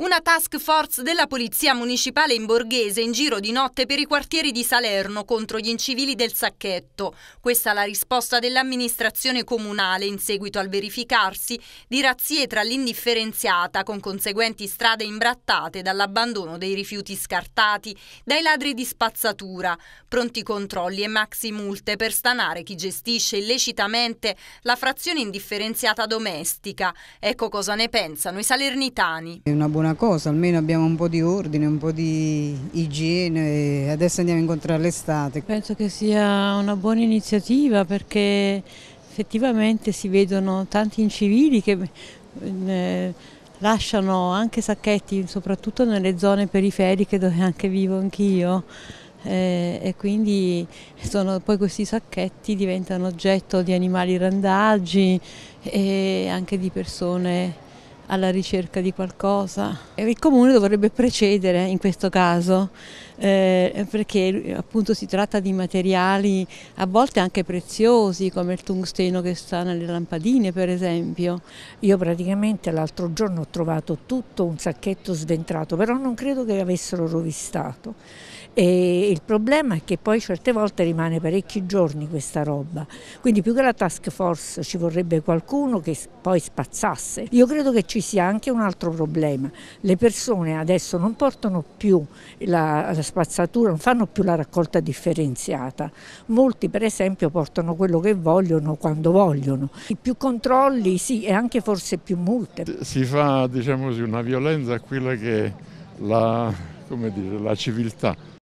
Una task force della Polizia Municipale in Borghese in giro di notte per i quartieri di Salerno contro gli incivili del Sacchetto. Questa è la risposta dell'amministrazione comunale in seguito al verificarsi di razzie tra l'indifferenziata con conseguenti strade imbrattate dall'abbandono dei rifiuti scartati, dai ladri di spazzatura, pronti controlli e maxi multe per stanare chi gestisce illecitamente la frazione indifferenziata domestica. Ecco cosa ne pensano i salernitani. È Una buona buona cosa, almeno abbiamo un po' di ordine, un po' di igiene e adesso andiamo a incontrare l'estate. Penso che sia una buona iniziativa perché effettivamente si vedono tanti incivili che eh, lasciano anche sacchetti, soprattutto nelle zone periferiche dove anche vivo anch'io. Eh, e quindi sono, poi questi sacchetti diventano oggetto di animali randaggi e anche di persone alla ricerca di qualcosa. Il comune dovrebbe precedere in questo caso eh, perché appunto si tratta di materiali a volte anche preziosi come il tungsteno che sta nelle lampadine per esempio. Io praticamente l'altro giorno ho trovato tutto un sacchetto sventrato però non credo che avessero rovistato e il problema è che poi certe volte rimane parecchi giorni questa roba quindi più che la task force ci vorrebbe qualcuno che poi spazzasse. Io credo che ci ci sia anche un altro problema. Le persone adesso non portano più la, la spazzatura, non fanno più la raccolta differenziata. Molti per esempio portano quello che vogliono quando vogliono. I più controlli sì e anche forse più multe. Si fa diciamo così, una violenza a quella che è la, dire, la civiltà